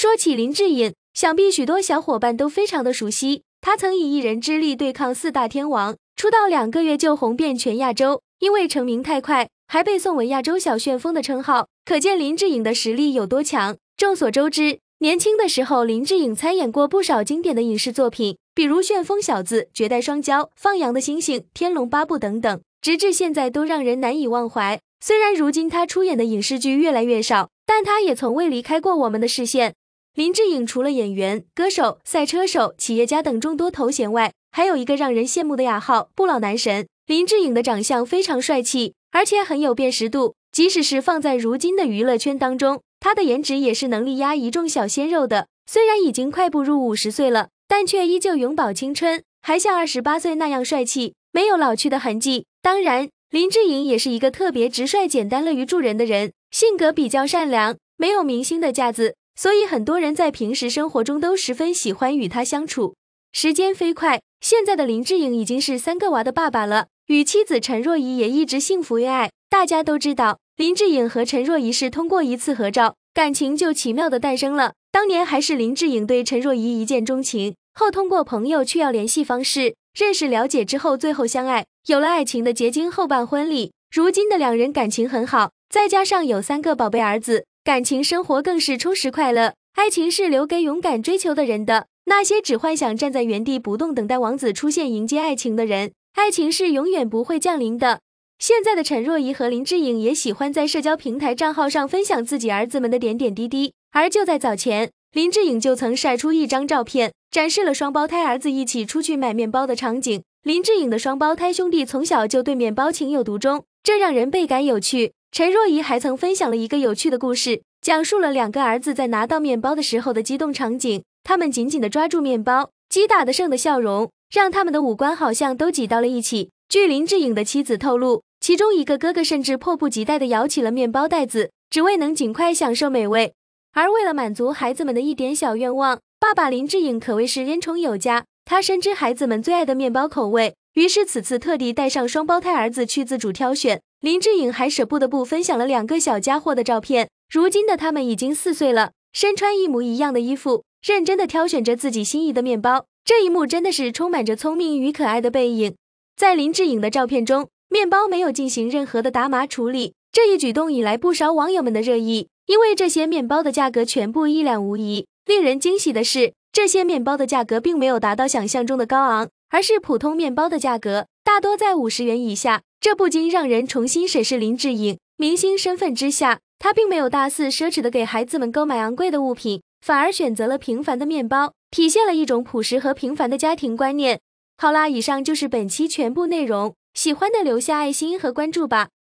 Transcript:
说起林志颖，想必许多小伙伴都非常的熟悉。他曾以一人之力对抗四大天王，出道两个月就红遍全亚洲。因为成名太快，还被送为亚洲小旋风的称号，可见林志颖的实力有多强。众所周知，年轻的时候林志颖参演过不少经典的影视作品，比如《旋风小子》《绝代双骄》《放羊的星星》《天龙八部》等等，直至现在都让人难以忘怀。虽然如今他出演的影视剧越来越少，但他也从未离开过我们的视线。林志颖除了演员、歌手、赛车手、企业家等众多头衔外，还有一个让人羡慕的雅号“不老男神”。林志颖的长相非常帅气，而且很有辨识度，即使是放在如今的娱乐圈当中，他的颜值也是能力压一众小鲜肉的。虽然已经快步入五十岁了，但却依旧永葆青春，还像二十八岁那样帅气，没有老去的痕迹。当然，林志颖也是一个特别直率、简单、乐于助人的人，性格比较善良。没有明星的架子，所以很多人在平时生活中都十分喜欢与他相处。时间飞快，现在的林志颖已经是三个娃的爸爸了，与妻子陈若仪也一直幸福恩爱。大家都知道，林志颖和陈若仪是通过一次合照，感情就奇妙的诞生了。当年还是林志颖对陈若仪一见钟情，后通过朋友去要联系方式，认识了解之后，最后相爱。有了爱情的结晶后办婚礼，如今的两人感情很好，再加上有三个宝贝儿子。感情生活更是充实快乐，爱情是留给勇敢追求的人的。那些只幻想站在原地不动，等待王子出现迎接爱情的人，爱情是永远不会降临的。现在的陈若仪和林志颖也喜欢在社交平台账号上分享自己儿子们的点点滴滴。而就在早前，林志颖就曾晒出一张照片，展示了双胞胎儿子一起出去买面包的场景。林志颖的双胞胎兄弟从小就对面包情有独钟，这让人倍感有趣。陈若仪还曾分享了一个有趣的故事，讲述了两个儿子在拿到面包的时候的激动场景。他们紧紧地抓住面包，击打的胜的笑容让他们的五官好像都挤到了一起。据林志颖的妻子透露，其中一个哥哥甚至迫不及待地咬起了面包袋子，只为能尽快享受美味。而为了满足孩子们的一点小愿望，爸爸林志颖可谓是恩宠有加。他深知孩子们最爱的面包口味，于是此次特地带上双胞胎儿子去自主挑选。林志颖还舍不得不分享了两个小家伙的照片，如今的他们已经四岁了，身穿一模一样的衣服，认真的挑选着自己心仪的面包，这一幕真的是充满着聪明与可爱的背影。在林志颖的照片中，面包没有进行任何的打码处理，这一举动引来不少网友们的热议，因为这些面包的价格全部一览无遗。令人惊喜的是，这些面包的价格并没有达到想象中的高昂，而是普通面包的价格，大多在五十元以下。这不禁让人重新审视林志颖明星身份之下，他并没有大肆奢侈的给孩子们购买昂贵的物品，反而选择了平凡的面包，体现了一种朴实和平凡的家庭观念。好啦，以上就是本期全部内容，喜欢的留下爱心和关注吧。